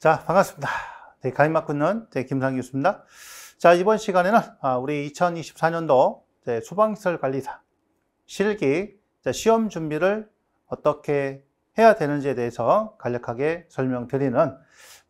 자, 반갑습니다. 네, 가임 맞군는 김상 교수입니다. 자, 이번 시간에는 아, 우리 2024년도 소방시설 관리사 실기 시험 준비를 어떻게 해야 되는지에 대해서 간략하게 설명드리는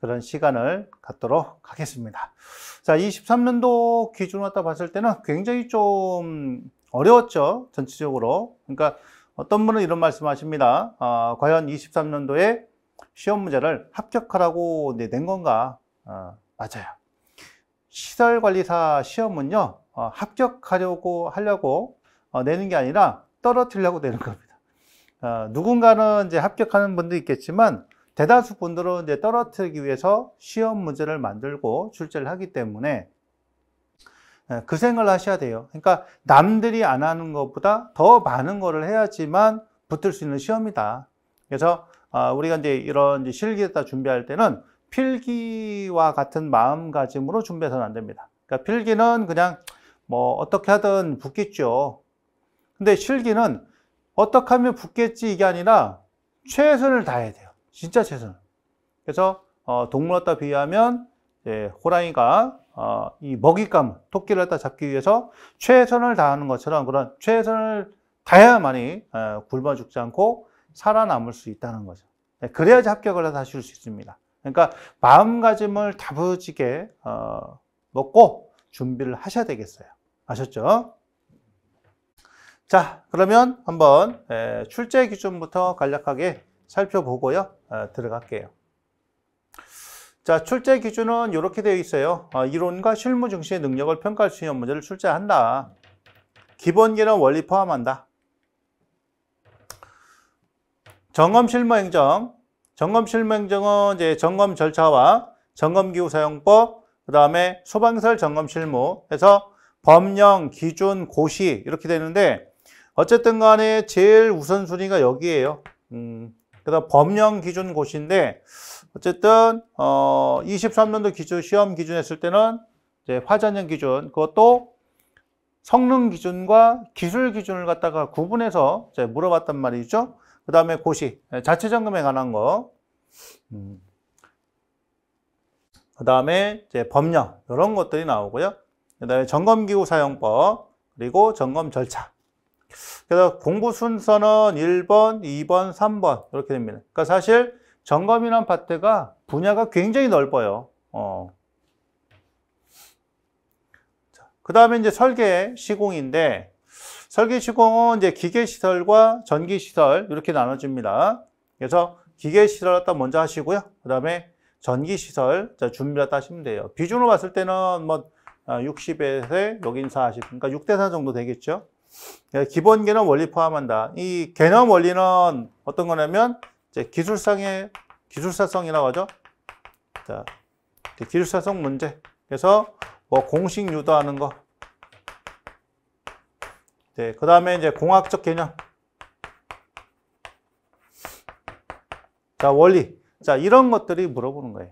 그런 시간을 갖도록 하겠습니다. 자, 23년도 기준으로 갖다 봤을 때는 굉장히 좀 어려웠죠, 전체적으로. 그러니까 어떤 분은 이런 말씀 하십니다. 아, 과연 23년도에 시험 문제를 합격하라고 낸 건가? 어, 맞아요. 시설관리사 시험은요, 어, 합격하려고 하려고 어, 내는 게 아니라 떨어뜨리려고 내는 겁니다. 어, 누군가는 이제 합격하는 분도 있겠지만 대다수 분들은 이제 떨어뜨리기 위해서 시험 문제를 만들고 출제를 하기 때문에 어, 그 생각을 하셔야 돼요. 그러니까 남들이 안 하는 것보다 더 많은 것을 해야지만 붙을 수 있는 시험이다. 그래서 아, 우리가 이제 이런 이제 실기에다 준비할 때는 필기와 같은 마음가짐으로 준비해서는 안 됩니다. 그러니까 필기는 그냥 뭐 어떻게 하든 붙겠죠. 근데 실기는 어떻게 하면 붙겠지 이게 아니라 최선을 다해야 돼요. 진짜 최선을. 그래서 어, 동물을 갖다 비유하면 예, 호랑이가 어, 이 먹잇감, 토끼를 갖다 잡기 위해서 최선을 다하는 것처럼 그런 최선을 다해야만이 어, 굶어 죽지 않고 살아남을 수 있다는 거죠. 네, 그래야지 합격을 해서 다시 올수 있습니다. 그러니까 마음가짐을 다부지게 어, 먹고 준비를 하셔야 되겠어요. 아셨죠? 자, 그러면 한번 출제 기준부터 간략하게 살펴보고요. 들어갈게요. 자, 출제 기준은 이렇게 되어 있어요. 어, 이론과 실무 중심의 능력을 평가할 수 있는 문제를 출제한다. 기본기는 원리 포함한다. 점검 실무 행정. 점검 실무 행정은 이제 점검 절차와 점검 기후 사용법, 그다음에 소방설 점검 실무 해서 법령, 기준, 고시 이렇게 되는데 어쨌든 간에 제일 우선순위가 여기에요. 음, 그다음 법령 기준 고시인데 어쨌든 어 23년도 기준 시험 기준 했을 때는 이제 화전형 기준 그것도 성능 기준과 기술 기준을 갖다가 구분해서 이제 물어봤단 말이죠. 그 다음에 고시, 네, 자체점검에 관한 거. 음. 그 다음에 이제 법령, 이런 것들이 나오고요. 그 다음에 점검기구 사용법, 그리고 점검 절차. 그래서 공부 순서는 1번, 2번, 3번 이렇게 됩니다. 그러니까 사실 점검이란 파트가 분야가 굉장히 넓어요. 어. 그 다음에 이제 설계 시공인데 설계시공은 이제 기계시설과 전기시설 이렇게 나눠집니다. 그래서 기계시설 갖다 먼저 하시고요. 그 다음에 전기시설 준비를 갖다 하시면 돼요. 비중으로 봤을 때는 뭐 60에서 여긴 40, 그러니까 6대4 정도 되겠죠. 예, 기본 개념 원리 포함한다. 이 개념 원리는 어떤 거냐면 이제 기술상의 기술사성이라고 하죠. 자, 기술사성 문제. 그래서 뭐 공식 유도하는 거, 이그 네, 다음에 이제 공학적 개념. 자 원리. 자 이런 것들이 물어보는 거예요.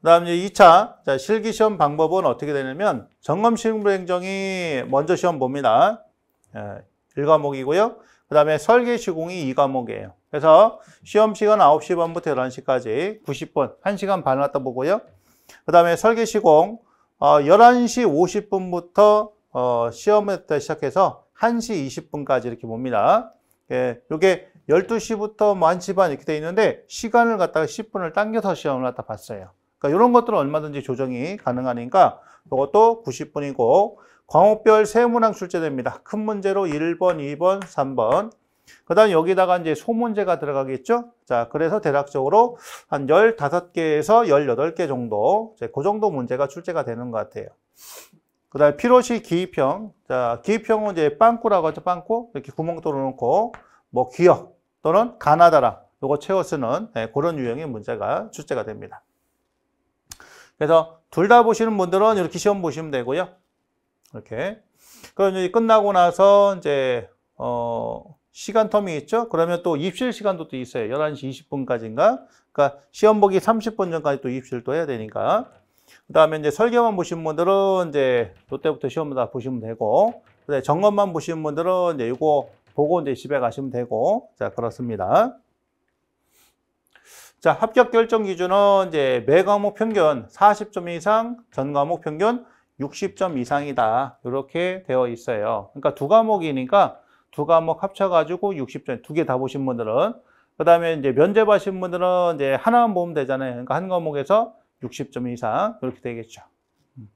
그 다음 이제 2차 자, 실기시험 방법은 어떻게 되냐면 점검시행행정이 먼저 시험 봅니다. 예, 1과목이고요. 그 다음에 설계시공이 2과목이에요. 그래서 시험시간 9시 반부터 11시까지 90분, 1시간 반 왔다 보고요. 그 다음에 설계시공 어, 11시 50분부터 어, 시험에 터 시작해서 1시 20분까지 이렇게 봅니다. 예, 요게 12시부터 뭐 1시 반 이렇게 돼 있는데 시간을 갖다가 10분을 당겨서 시험을 갖다 봤어요. 그러니까 이런 것들은 얼마든지 조정이 가능하니까 이것도 90분이고 광목별세 문항 출제됩니다. 큰 문제로 1번, 2번, 3번 그 다음에 여기다가 이제 소문제가 들어가겠죠? 자, 그래서 대략적으로 한 15개에서 18개 정도, 이제 그 정도 문제가 출제가 되는 것 같아요. 그 다음에 피로시 기입형. 자, 기입형은 이제 빵꾸라고 하죠, 빵꾸. 이렇게 구멍 뚫어놓고, 뭐, 기억 또는 가나다라. 요거 채워 쓰는 네, 그런 유형의 문제가 출제가 됩니다. 그래서 둘 다 보시는 분들은 이렇게 시험 보시면 되고요. 이렇게. 그럼 이제 끝나고 나서 이제, 어, 시간 텀이 있죠? 그러면 또 입실 시간도 또 있어요. 11시 20분까지인가? 그러니까 시험 보기 30분 전까지 또 입실 도 해야 되니까. 그 다음에 이제 설계만 보신 분들은 이제 요때부터 시험 다 보시면 되고, 근데 점검만 보신 분들은 이제 이거 보고 이제 집에 가시면 되고, 자, 그렇습니다. 자, 합격 결정 기준은 이제 매 과목 평균 40점 이상, 전 과목 평균 60점 이상이다. 이렇게 되어 있어요. 그러니까 두 과목이니까 두 과목 합쳐가지고 60점, 두 개 다 보신 분들은. 그 다음에 이제 면접하신 분들은 이제 하나만 보면 되잖아요. 그러니까 한 과목에서 60점 이상, 그렇게 되겠죠. 음.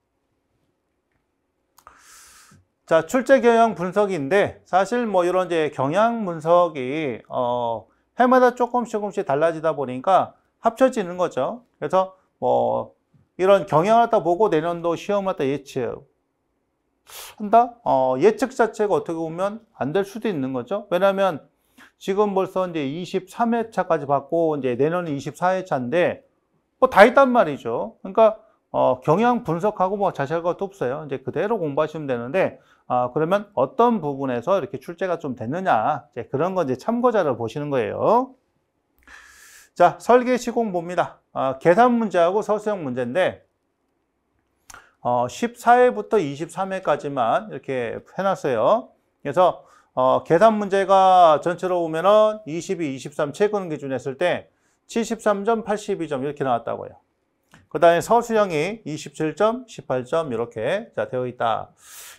자, 출제 경향 분석인데, 사실 뭐 이런 이제 경향 분석이, 어, 해마다 조금씩 조금씩 달라지다 보니까 합쳐지는 거죠. 그래서 뭐, 이런 경향을 다 보고 내년도 시험을 다 예측, 한다? 어, 예측 자체가 어떻게 보면 안 될 수도 있는 거죠. 왜냐하면 지금 벌써 이제 23회차까지 받고 이제 내년은 24회차인데 뭐 다 있단 말이죠. 그러니까 어, 경향 분석하고 뭐 자세할 것도 없어요. 이제 그대로 공부하시면 되는데 아, 그러면 어떤 부분에서 이렇게 출제가 좀 됐느냐 이제 그런 건 이제 참고자를 보시는 거예요. 자 설계 시공 봅니다. 아, 계산 문제하고 서술형 문제인데 어, 14회부터 23회까지만 이렇게 해놨어요. 그래서 어, 계산 문제가 전체로 보면은 22, 23 최근 기준했을 때 73점, 82점 이렇게 나왔다고요. 그 다음에 서수형이 27점, 18점 이렇게 자, 되어 있다.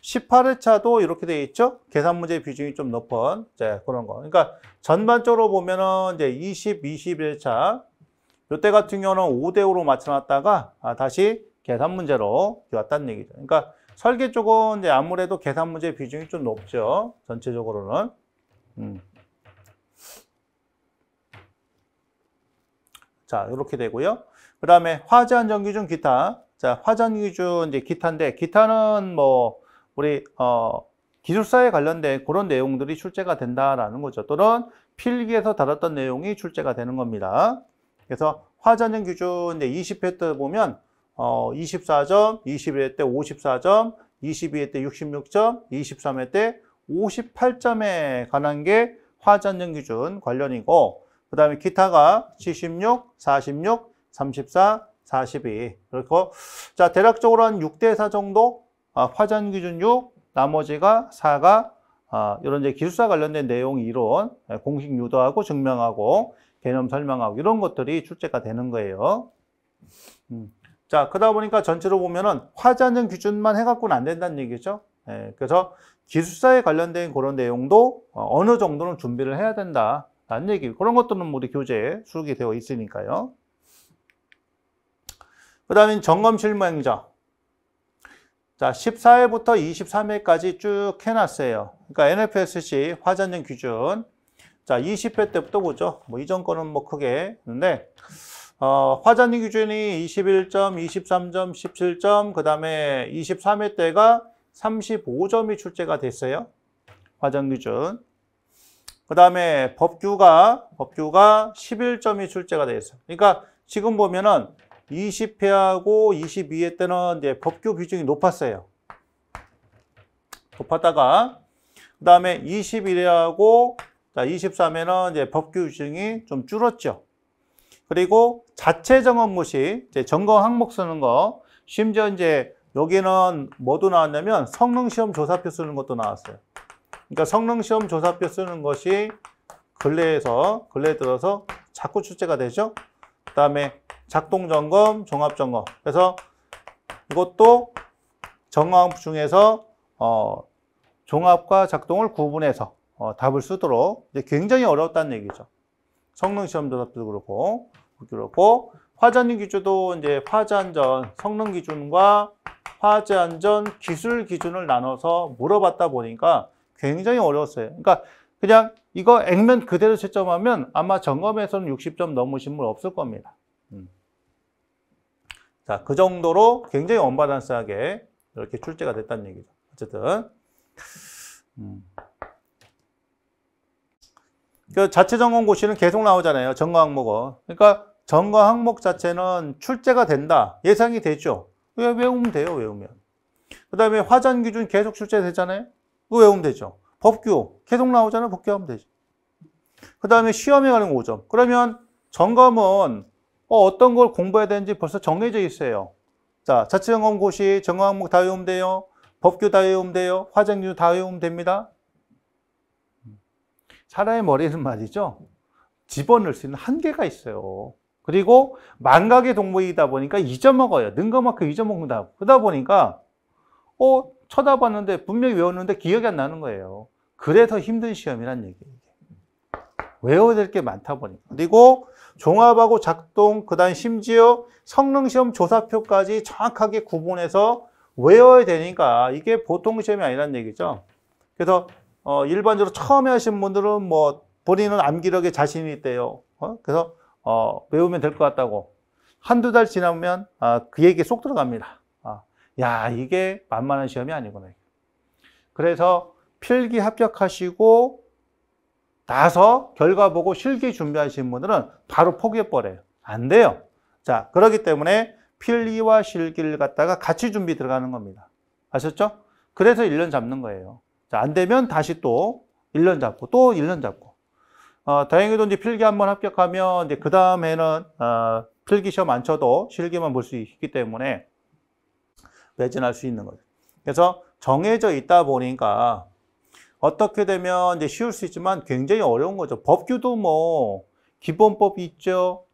18회차도 이렇게 되어 있죠? 계산 문제 비중이 좀 높은 자, 그런 거. 그러니까 전반적으로 보면은 이제 20, 21회차 이때 같은 경우는 5대5로 맞춰놨다가 아, 다시 계산 문제로 왔다는 얘기죠. 그러니까 설계 쪽은 이제 아무래도 계산 문제 비중이 좀 높죠. 전체적으로는. 음. 자, 이렇게 되고요. 그 다음에 화전 재 전기준 기타. 자, 화전 기준 이제 기타인데, 기타는 뭐, 우리, 어, 기술사에 관련된 그런 내용들이 출제가 된다라는 거죠. 또는 필기에서 다뤘던 내용이 출제가 되는 겁니다. 그래서 화전형 기준 20회 때 보면 어, 24점, 21회 때 54점, 22회 때 66점, 23회 때 58점에 관한 게 화전형 기준 관련이고 그 다음에 기타가 76, 46, 34, 42 그렇고 자 대략적으로 한 6대 4 정도 아, 화전 기준 6, 나머지가 4가 아, 이런 이제 기술사 관련된 내용 이론, 네, 공식 유도하고 증명하고 개념 설명하고 이런 것들이 출제가 되는 거예요. 음. 자, 그러다 보니까 전체로 보면은 화자는 기준만 해갖고는 안 된다는 얘기죠. 예, 그래서 기술사에 관련된 그런 내용도 어, 어느 정도는 준비를 해야 된다라는 얘기. 그런 것들은 우리 교재에 수록이 되어 있으니까요. 그 다음에 점검 실무 행정. 자, 14회부터 23회까지 쭉 해놨어요. 그러니까 NFSC 화자는 기준. 자, 20회 때부터 보죠. 뭐 이전 거는 뭐 크게 했는데 어, 화자니 기준이 21점, 23점, 17점, 그 다음에 23회 때가 35점이 출제가 됐어요. 화전 기준. 그 다음에 법규가, 법규가 11점이 출제가 됐어요. 그러니까 지금 보면은 20회하고 22회 때는 이제 법규 비중이 높았어요. 높았다가, 그 다음에 21회하고 23회는 이제 법규 비중이 좀 줄었죠. 그리고 자체 점검 무시, 이제 점검 항목 쓰는 거. 심지어 이제 여기는 뭐도 나왔냐면 성능시험 조사표 쓰는 것도 나왔어요. 그러니까 성능시험 조사표 쓰는 것이 근래에서, 근래 에 들어서 자꾸 출제가 되죠. 그 다음에 작동점검, 종합점검. 그래서 이것도 정황 중에서 어, 종합과 작동을 구분해서 어, 답을 쓰도록 이제 굉장히 어려웠다는 얘기죠. 성능 시험 조사도 그렇고 그렇고 화전 기준도 이제 화재 안전 성능 기준과 화재 안전 기술 기준을 나눠서 물어봤다 보니까 굉장히 어려웠어요. 그러니까 그냥 이거 액면 그대로 채점하면 아마 점검에서는 60점 넘으신 분 없을 겁니다. 음. 자, 그 정도로 굉장히 언바란스하게 이렇게 출제가 됐다는 얘기죠. 어쨌든. 음. 그 자체 전공고시는 계속 나오잖아요. 전과 항목은. 그러니까 전과 항목 자체는 출제가 된다. 예상이 되죠. 왜 외우면 돼요, 외우면. 그 다음에 화전 기준 계속 출제되잖아요. 그거 외우면 되죠. 법규 계속 나오잖아요. 복귀하면 되죠. 그 다음에 시험에 관는 5점. 그러면 점검은 어, 떤걸 공부해야 되는지 벌써 정해져 있어요. 자, 자체 점검 고시, 전과 항목 다 외우면 돼요. 법규 다 외우면 돼요. 화장준다 외우면 됩니다. 사람의 머리는 말이죠. 집어넣을 수 있는 한계가 있어요. 그리고 망각의 동물이다 보니까 잊어먹어요. 는 것만큼 잊어먹는다. 그러다 보니까 어 쳐다봤는데 분명히 외웠는데 기억이 안 나는 거예요. 그래서 힘든 시험이란 얘기예요. 외워야 될 게 많다 보니까. 그리고 종합하고 작동, 그 다음 심지어 성능시험 조사표까지 정확하게 구분해서 외워야 되니까 이게 보통 시험이 아니란 얘기죠. 그래서 어, 일반적으로 처음에 하신 분들은 뭐 본인은 암기력에 자신이 있대요. 어? 그래서 어, 외우면 될 것 같다고. 한두 달 지나면 아, 그 얘기에 쏙 들어갑니다. 아, 야 이게 만만한 시험이 아니구나. 그래서 필기 합격하시고 나서 결과 보고 실기 준비하신 분들은 바로 포기해버려요. 안 돼요. 자, 그렇기 때문에 필기와 실기를 갖다가 같이 준비 들어가는 겁니다. 아셨죠? 그래서 1년 잡는 거예요. 자, 안 되면 다시 또 1년 잡고 또 1년 잡고. 어, 다행히도 이제 필기 한 번 합격하면 이제 그 다음에는 어, 필기 시험 안 쳐도 실기만 볼 수 있기 때문에 매진할 수 있는 거죠. 그래서 정해져 있다 보니까 어떻게 되면 이제 쉬울 수 있지만 굉장히 어려운 거죠. 법규도 뭐 기본법이 있죠.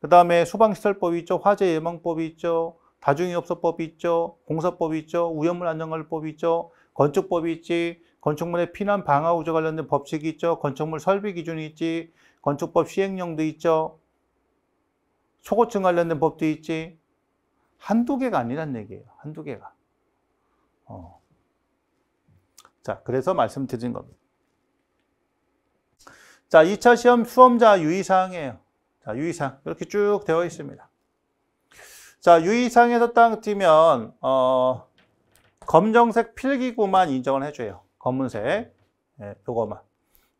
그 다음에 소방시설법이 있죠. 화재 예방법이 있죠. 다중이업소법이 있죠. 공사법이 있죠. 우험물 안전관리법이 있죠. 건축법이 있지, 건축물의 피난 방화 우조 관련된 법칙이 있죠, 건축물 설비 기준이 있지, 건축법 시행령도 있죠, 초고층 관련된 법도 있지, 한두 개가 아니란 얘기예요. 한두 개가. 어. 자, 그래서 말씀드린 겁니다. 자, 2차 시험 수험자 유의사항이에요. 자, 유의사항. 이렇게 쭉 되어 있습니다. 자, 유의사항에서 딱 뛰면, 어, 검정색 필기구만 인정을 해줘요. 검은색, 예, 요거만.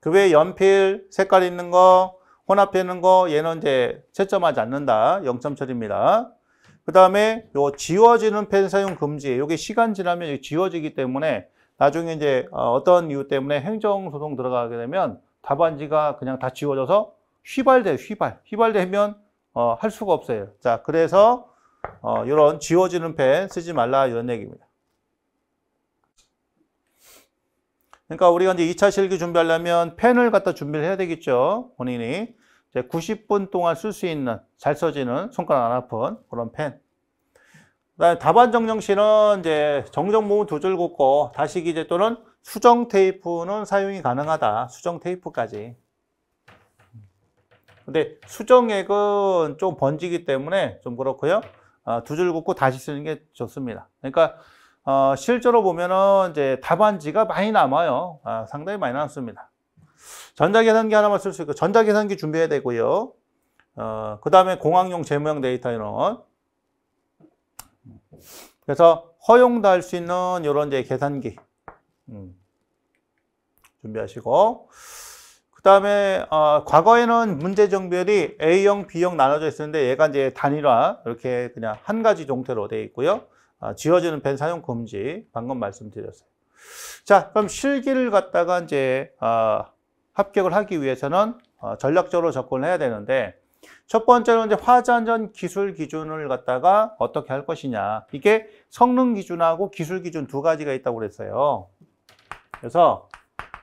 그 외에 연필, 색깔 있는 거, 혼합해 있는 거, 얘는 이제 채점하지 않는다. 0점 처리입니다. 그 다음에 요 지워지는 펜 사용 금지. 요게 시간 지나면 지워지기 때문에 나중에 이제 어, 어떤 이유 때문에 행정소송 들어가게 되면 답안지가 그냥 다 지워져서 휘발돼, 휘발. 휘발되면 어, 할 수가 없어요. 자, 그래서 어, 이런 지워지는 펜 쓰지 말라 이런 얘기입니다. 그러니까 우리가 이제 2차 실기 준비하려면 펜을 갖다 준비를 해야 되겠죠. 본인이. 90분 동안 쓸 수 있는 잘 써지는 손가락 안 아픈 그런 펜. 그다음에 답안 정정시는 이제 정정 모음 두줄 긋고 다시 기재 또는 수정 테이프는 사용이 가능하다. 수정 테이프까지. 근데 수정액은 좀 번지기 때문에 좀 그렇고요. 아, 두줄 긋고 다시 쓰는 게 좋습니다. 그러니까 어, 실제로 보면은 이제 답안지가 많이 남아요. 아, 상당히 많이 남습니다. 전자계산기 하나만 쓸 수 있고 전자계산기 준비해야 되고요. 어, 그 다음에 공학용 재무형 데이터 이런. 그래서 허용도 할 수 있는 이런 이제 계산기 음. 준비하시고 그 다음에 어, 과거에는 문제 정별이 A형, B형 나눠져 있었는데 얘가 이제 단일화 이렇게 그냥 한 가지 종태로 되어 있고요. 아, 지워지는 벤 사용 금지 방금 말씀드렸어요. 자, 그럼 실기를 갖다가 이제 아, 합격을 하기 위해서는 어, 전략적으로 접근을 해야 되는데 첫번째로 이제 화전전 기술 기준을 갖다가 어떻게 할 것이냐. 이게 성능 기준하고 기술 기준 두 가지가 있다고 그랬어요. 그래서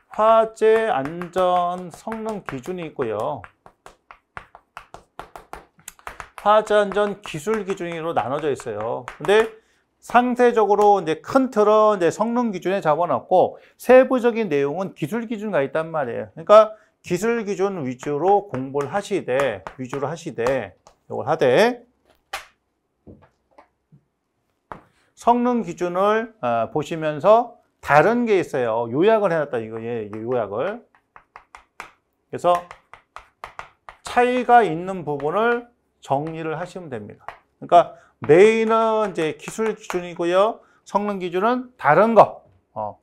화재 안전 성능 기준이 있고요. 화재 안전 기술 기준으로 나눠져 있어요. 근데 상대적으로 이제 큰 틀은 이제 성능 기준에 잡아놨고 세부적인 내용은 기술 기준가 있단 말이에요. 그러니까 기술 기준 위주로 공부를 하시되 위주로 하시되 이걸 하되 성능 기준을 어, 보시면서 다른 게 있어요. 요약을 해놨다 이거 예, 요약을. 그래서 차이가 있는 부분을 정리를 하시면 됩니다. 그러니까 메인은 이제 기술 기준이고요. 성능 기준은 다른 거. 어.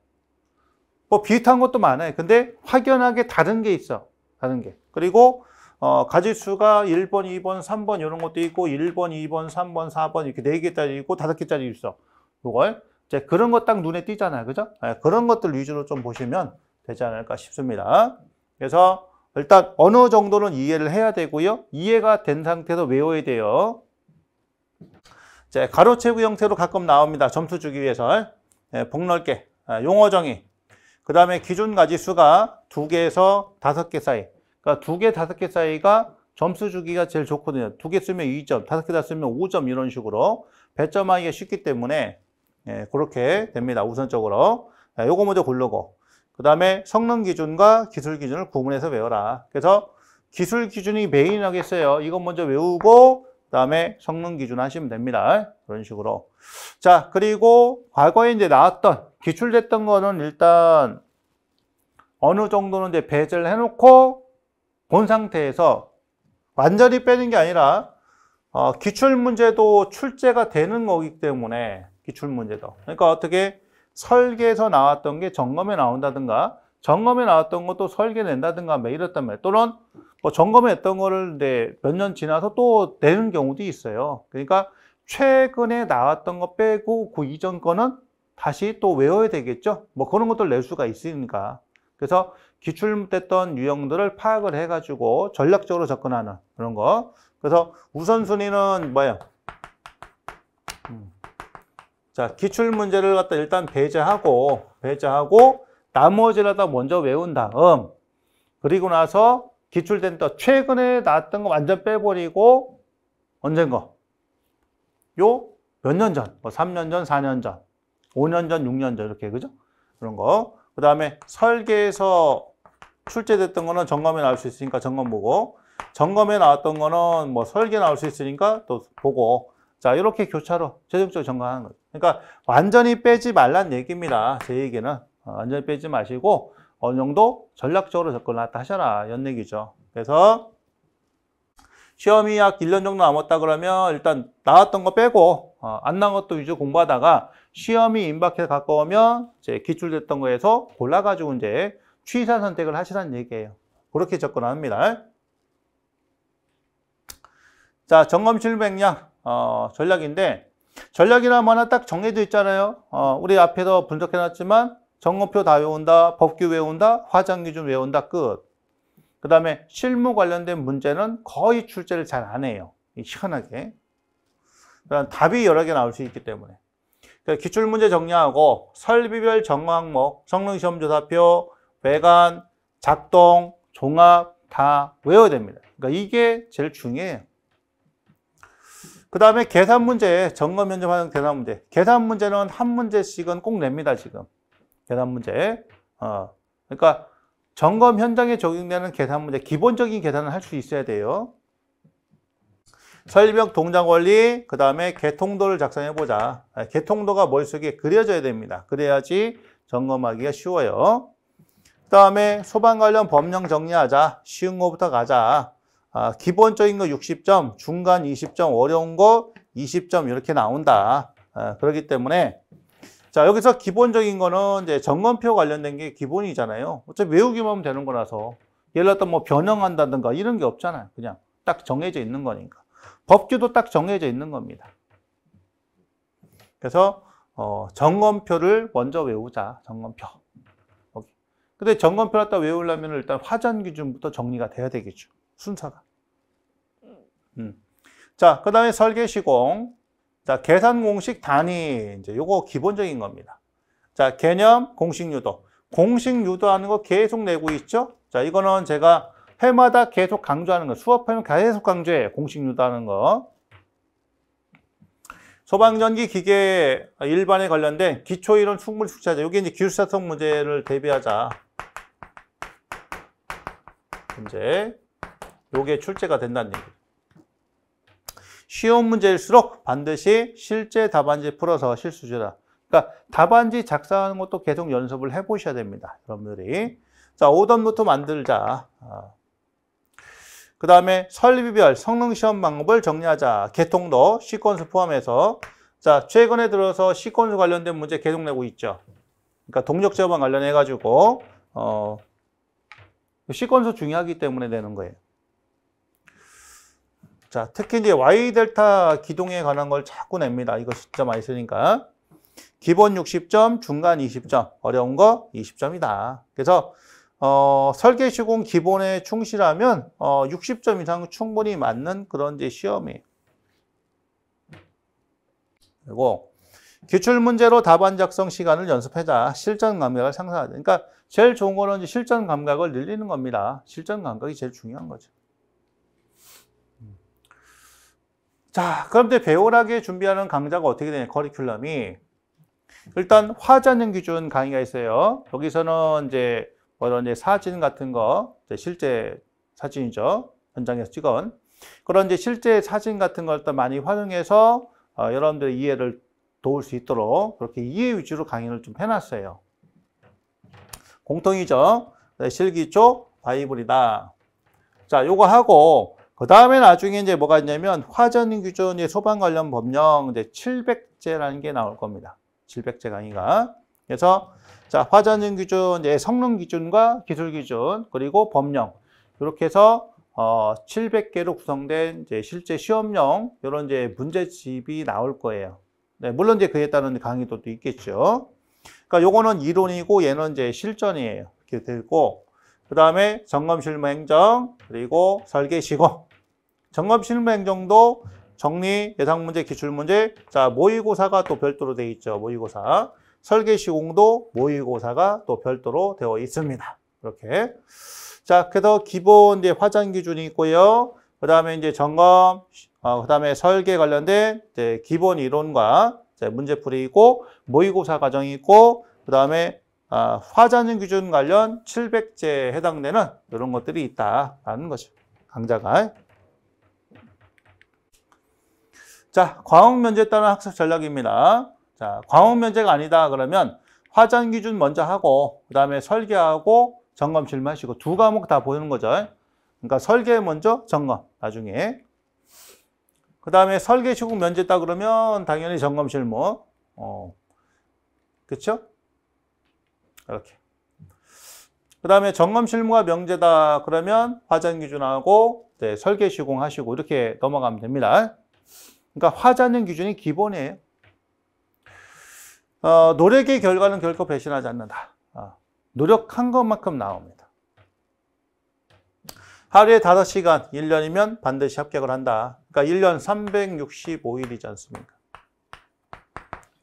뭐 비슷한 것도 많아요. 근데 확연하게 다른 게 있어. 다른 게. 그리고 어, 가지수가 1번, 2번, 3번 이런 것도 있고 1번, 2번, 3번, 4번 이렇게 4개짜리 있고 5개짜리 있어. 이걸 이제 그런 것 딱 눈에 띄잖아요. 그죠? 네, 그런 것들 위주로 좀 보시면 되지 않을까 싶습니다. 그래서 일단 어느 정도는 이해를 해야 되고요. 이해가 된 상태에서 외워야 돼요. 이 가로채구 형태로 가끔 나옵니다. 점수 주기 위해서 예, 폭넓게 아, 용어 정의 그 다음에 기준 가지수가 두개에서 다섯 개 사이 그러니까 두개 다섯 개 사이가 점수 주기가 제일 좋거든요. 두 개 쓰면 2점, 다섯 개 다 쓰면 5점 이런 식으로 배점하기가 쉽기 때문에 예, 그렇게 됩니다. 우선적으로 예, 요거 먼저 고르고 그 다음에 성능 기준과 기술 기준을 구분해서 외워라. 그래서 기술 기준이 메인하겠어요. 이건 먼저 외우고 그다음에 성능 기준 하시면 됩니다. 그런 식으로. 자, 그리고 과거에 이제 나왔던 기출됐던 거는 일단 어느 정도는 이제 배제를 해놓고 본 상태에서 완전히 빼는 게 아니라 어, 기출 문제도 출제가 되는 거기 때문에 기출 문제도. 그러니까 어떻게 설계에서 나왔던 게 점검에 나온다든가 점검에 나왔던 것도 설계 낸다든가 뭐 이렇다면 또는 뭐 점검했던 거를 이제 몇년 지나서 또 내는 경우도 있어요. 그러니까 최근에 나왔던 거 빼고 그 이전 거는 다시 또 외워야 되겠죠. 뭐 그런 것들 낼 수가 있으니까. 그래서 기출됐던 유형들을 파악을 해가지고 전략적으로 접근하는 그런 거. 그래서 우선순위는 뭐예요? 음. 자, 기출 문제를 갖다 일단 배제하고, 배제하고, 나머지를 갖다 먼저 외운 다음, 그리고 나서 기출된 더 최근에 나왔던 거 완전 빼버리고 언젠 거? 요몇 년 전? 뭐 3년 전, 4년 전, 5년 전, 6년 전 이렇게 그죠? 그런 거. 그 다음에 설계에서 출제됐던 거는 점검에 나올 수 있으니까 점검 보고 점검에 나왔던 거는 뭐 설계 나올 수 있으니까 또 보고 자 이렇게 교차로 최종적으로 점검하는 거죠. 그러니까 완전히 빼지 말란 얘기입니다. 제 얘기는 어, 완전히 빼지 마시고 어느 정도 전략적으로 접근을 하셔라. 연내기죠. 그래서 시험이 약 1년 정도 남았다 그러면 일단 나왔던 거 빼고 어, 안 나온 것도 위주 공부하다가 시험이 임박해서 가까우면 이제 기출됐던 거에서 골라가지고 이제 취사 선택을 하시라는 얘기예요. 그렇게 접근합니다. 자, 점검 실백략 어, 전략인데 전략이라면 하나 딱 정해져 있잖아요. 어, 우리 앞에서 분석해놨지만 정원표 다 외운다, 법규 외운다, 화장기준 외운다 끝. 그 다음에 실무 관련된 문제는 거의 출제를 잘 안 해요. 희한하게. 답이 여러 개 나올 수 있기 때문에. 기출문제 정리하고 설비별 정황목, 성능시험조사표, 외관, 작동, 종합 다 외워야 됩니다. 그러니까 이게 제일 중요해요. 그 다음에 계산 문제, 점검 면접하는 계산 문제. 계산 문제는 한 문제씩은 꼭 냅니다, 지금. 계산 문제. 어. 그러니까 점검 현장에 적용되는 계산 문제, 기본적인 계산을 할 수 있어야 돼요. 설명 동작 원리, 그 다음에 개통도를 작성해보자. 아, 개통도가 머릿속에 그려져야 됩니다. 그래야지 점검하기가 쉬워요. 그 다음에 소방 관련 법령 정리하자. 쉬운 거부터 가자. 아, 기본적인 거 60점, 중간 20점, 어려운 거 20점 이렇게 나온다. 아, 그렇기 때문에 자, 여기서 기본적인 거는 이제 정검표 관련된 게 기본이잖아요. 어차피 외우기만 하면 되는 거라서. 예를 들어 뭐 변형한다든가 이런 게 없잖아요. 그냥 딱 정해져 있는 거니까. 법규도 딱 정해져 있는 겁니다. 그래서 어, 점검표를 먼저 외우자. 정검표 오케이. 근데 정검표를다 외우려면 일단 화전 기준부터 정리가 돼야 되겠죠. 순서가. 음. 자, 그 다음에 설계 시공. 자, 계산 공식 단위 이제 요거 기본적인 겁니다. 자, 개념 공식 유도. 공식 유도하는 거 계속 내고 있죠? 자, 이거는 제가 해마다 계속 강조하는 거. 수업하면 계속 강조해. 공식 유도하는 거. 소방전기 기계 일반에 관련된 기초 이론 충분 히 숙제자. 여기 이제 기술사성 문제를 대비하자. 이제 요게 출제가 된다는 얘기죠. 쉬운 문제일수록 반드시 실제 답안지 풀어서 실수주라. 그러니까 답안지 작성하는 것도 계속 연습을 해보셔야 됩니다. 여러분들이. 자, 5번부터 만들자. 아. 그 다음에 설비별 성능시험 방법을 정리하자. 개통도 시퀀스 포함해서 자 최근에 들어서 시퀀스 관련된 문제 계속 내고 있죠. 그러니까 동력 제어만 관련해가지고 어 시퀀스 중요하기 때문에 내는 거예요. 자, 특히 이제 Y 델타 기동에 관한 걸 자꾸 냅니다. 이거 진짜 많이 쓰니까. 기본 60점, 중간 20점, 어려운 거 20점이다. 그래서 어, 설계 시공 기본에 충실하면 어, 60점 이상 충분히 맞는 그런 이제 시험이에요. 그리고 기출 문제로 답안 작성 시간을 연습하자. 실전 감각을 상상하자. 그러니까 제일 좋은 거는 실전 감각을 늘리는 겁니다. 실전 감각이 제일 중요한 거죠. 자, 그런데 배우락에 준비하는 강좌가 어떻게 되냐, 커리큘럼이. 일단 화자는 기준 강의가 있어요. 여기서는 이제 뭐런 이제 사진 같은 거, 실제 사진이죠. 현장에서 찍은. 그런 이제 실제 사진 같은 걸일 많이 활용해서 어, 여러분들의 이해를 도울 수 있도록 그렇게 이해 위주로 강의를 좀 해놨어요. 공통이죠. 네, 실기초 바이블이다. 자, 요거 하고 그 다음에 나중에 이제 뭐가 있냐면 화전 규정의 소방 관련 법령 이제 700제라는 게 나올 겁니다. 700제 강의가. 그래서 자, 화전 기준, 이 성능 기준과 기술 기준, 그리고 법령. 이렇게 해서 어, 700개로 구성된 이제 실제 시험용 이런 이제 문제집이 나올 거예요. 네, 물론 이제 그에 따른 강의도도 있겠죠. 그러니까 요거는 이론이고 얘는 이제 실전이에요. 이렇게 되고 그 다음에 점검 실무 행정 그리고 설계 시공 점검 실무 행정도 정리 예상 문제 기출 문제 자 모의고사가 또 별도로 되어 있죠 모의고사 설계 시공도 모의고사가 또 별도로 되어 있습니다 이렇게 자 그래서 기본 이제 화장 기준이 있고요 그 다음에 이제 점검 어, 그 다음에 설계 관련된 기본 이론과 문제풀이 있고 모의고사 과정이 있고 그 다음에 아, 화자는 기준 관련 700제에 해당되는 이런 것들이 있다라는 거죠. 강좌가. 자, 광업 면제에 따른 학습 전략입니다. 자, 광업 면제가 아니다 그러면 화장 기준 먼저 하고 그다음에 설계하고 점검 실문하시고두 과목 다 보는 거죠. 그러니까 설계 먼저 점검 나중에 그다음에 설계 시공 면제다 그러면 당연히 점검 실무 어. 그렇죠? 이렇게. 그 다음에 점검 실무가 명제다. 그러면 화장 기준하고 네, 설계 시공 하시고 이렇게 넘어가면 됩니다. 그러니까 화장 기준이 기본이에요. 어, 노력의 결과는 결코 배신하지 않는다. 어, 노력한 것만큼 나옵니다. 하루에 5시간, 1년이면 반드시 합격을 한다. 그러니까 1년 365일이지 않습니까?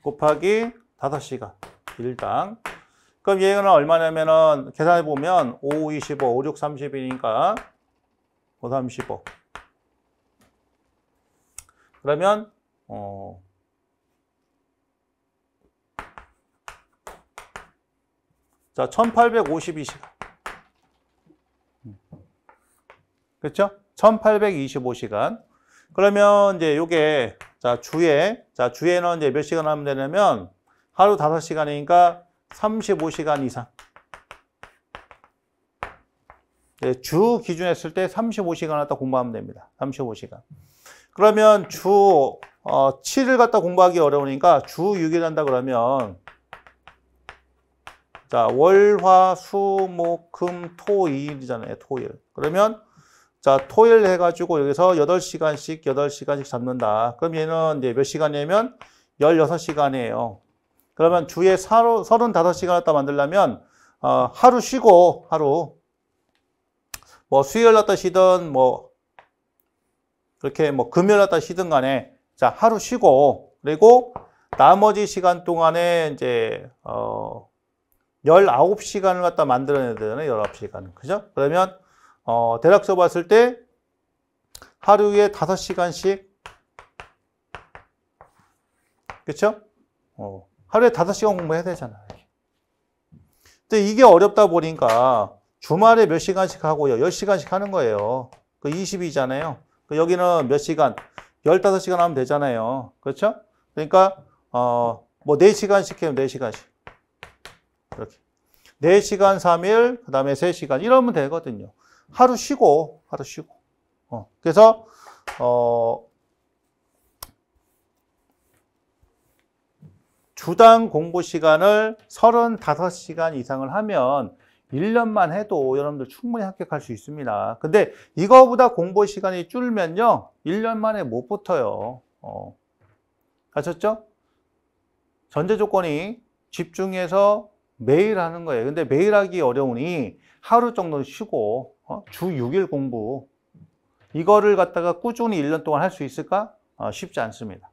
곱하기 5시간, 1당 그럼 얘는 얼마냐면은 계산해 보면 5, 25, 5, 6, 30이니까 5, 35. 그러면 어 자, 1852시간. 그렇죠? 1825시간. 그러면 이제 요게 자, 주에 자, 주에는 이제 몇 시간 하면 되냐면 하루 5시간이니까 35시간 이상. 네, 주 기준 했을 때 35시간 갖다 공부하면 됩니다. 35시간. 그러면 주 어, 7일 갖다 공부하기 어려우니까 주 6일 한다 그러면 자, 월, 화, 수, 목, 금, 토, 일이잖아요 토일. 그러면 자, 토일 해가지고 여기서 8시간씩, 8시간씩 잡는다. 그럼 얘는 이제 몇 시간이냐면 16시간이에요. 그러면 주에 35시간 갖다 만들려면 어, 하루 쉬고 하루 뭐 수요일 났다 쉬든 뭐 그렇게 뭐 금요일 났다 쉬든 간에 자 하루 쉬고 그리고 나머지 시간 동안에 이제 어 19시간을 갖다 만들어내야 되잖아요. 19시간. 그죠? 그러면 어대략써 봤을 때 하루에 5시간씩 그렇죠? 어. 하루에 다섯 시간 공부해야 되잖아요. 근데 이게 어렵다 보니까 주말에 몇 시간씩 하고요. 10시간씩 하는 거예요. 그 20이잖아요. 그 여기는 몇 시간? 15시간 하면 되잖아요. 그렇죠? 그러니까 어, 뭐 4시간씩 해요. 4시간씩. 이렇게. 4시간 3일, 그 다음에 3시간 이러면 되거든요. 하루 쉬고, 하루 쉬고. 어, 그래서 어, 주당 공부 시간을 35시간 이상을 하면 1년만 해도 여러분들 충분히 합격할 수 있습니다. 근데 이거보다 공부 시간이 줄면요. 1년 만에 못 붙어요. 어. 아셨죠? 전제 조건이 집중해서 매일 하는 거예요. 근데 매일 하기 어려우니 하루 정도 쉬고 어? 주 6일 공부 이거를 갖다가 꾸준히 1년 동안 할 수 있을까? 어, 쉽지 않습니다.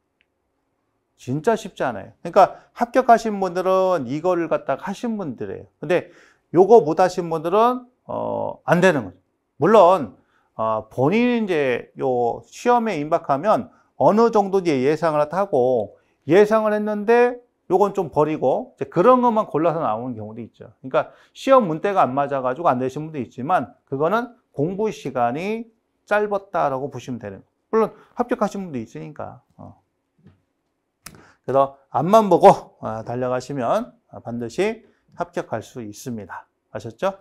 진짜 쉽지 않아요. 그러니까 합격하신 분들은 이거를 갖다가 하신 분들이에요. 근데 요거 못 하신 분들은 어, 안 되는 거죠. 물론 어, 본인이 제요 시험에 임박하면 어느 정도 이제 예상을 하고 예상을 했는데 요건 좀 버리고 이제 그런 것만 골라서 나오는 경우도 있죠. 그러니까 시험 문대가 안 맞아가지고 안 되신 분도 있지만 그거는 공부 시간이 짧았다라고 보시면 되는 거예요. 물론 합격하신 분도 있으니까. 그래서 앞만 보고 어, 달려가시면 반드시 합격할 수 있습니다. 아셨죠?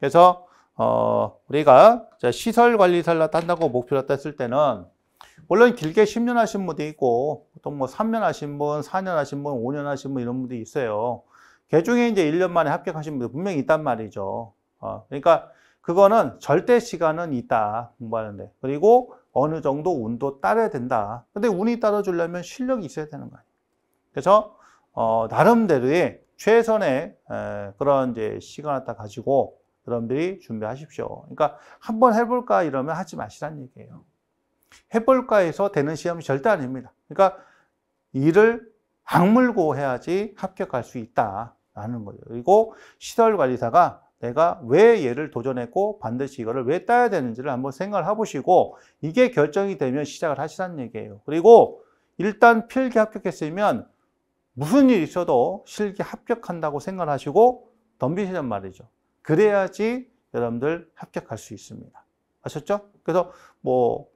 그래서 어, 우리가 시설 관리사를 딴다고 목표를 땄을 때는 물론 길게 10년 하신 분도 있고 보통 뭐 3년 하신 분, 4년 하신 분, 5년 하신 분 이런 분도 있어요. 개 그 중에 이제 1년 만에 합격하신 분도 분명히 있단 말이죠. 어, 그러니까 그거는 절대 시간은 있다 공부하는데 그리고 어느 정도 운도 따라야 된다. 근데 운이 따라주려면 실력이 있어야 되는 거예요. 그래서 어, 나름대로의 최선의 에, 그런 이제 시간을 딱 가지고 여러분들이 준비하십시오. 그러니까 한번 해볼까 이러면 하지 마시란 얘기예요. 해볼까 해서 되는 시험이 절대 아닙니다. 그러니까 일을 악물고 해야지 합격할 수 있다라는 거죠. 그리고 시설 관리사가 내가 왜 얘를 도전했고 반드시 이거를 왜 따야 되는지를 한번 생각을 해보시고 이게 결정이 되면 시작을 하시라는 얘기예요. 그리고 일단 필기 합격했으면 무슨 일이 있어도 실기 합격한다고 생각하시고 덤비시란 말이죠. 그래야지 여러분들 합격할 수 있습니다. 아셨죠? 그래서 뭐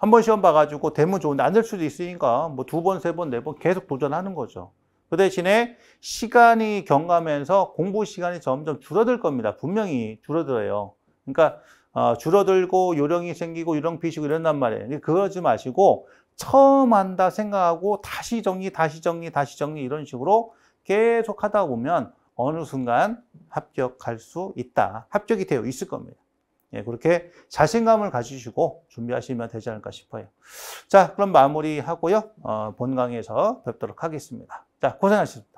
한 번 시험 봐가지고 대문 좋은데 안 될 수도 있으니까 뭐 두 번, 세 번, 네 번 계속 도전하는 거죠. 그 대신에 시간이 경과하면서 공부 시간이 점점 줄어들 겁니다. 분명히 줄어들어요. 그러니까 어, 줄어들고 요령이 생기고 요령 피시고 이런단 말이에요. 그러지 마시고 처음 한다 생각하고 다시 정리, 다시 정리, 다시 정리 이런 식으로 계속 하다 보면 어느 순간 합격할 수 있다. 합격이 되어 있을 겁니다. 예, 그렇게 자신감을 가지시고 준비하시면 되지 않을까 싶어요. 자, 그럼 마무리하고요. 어, 본 강의에서 뵙도록 하겠습니다. 자, 고생하셨습니다.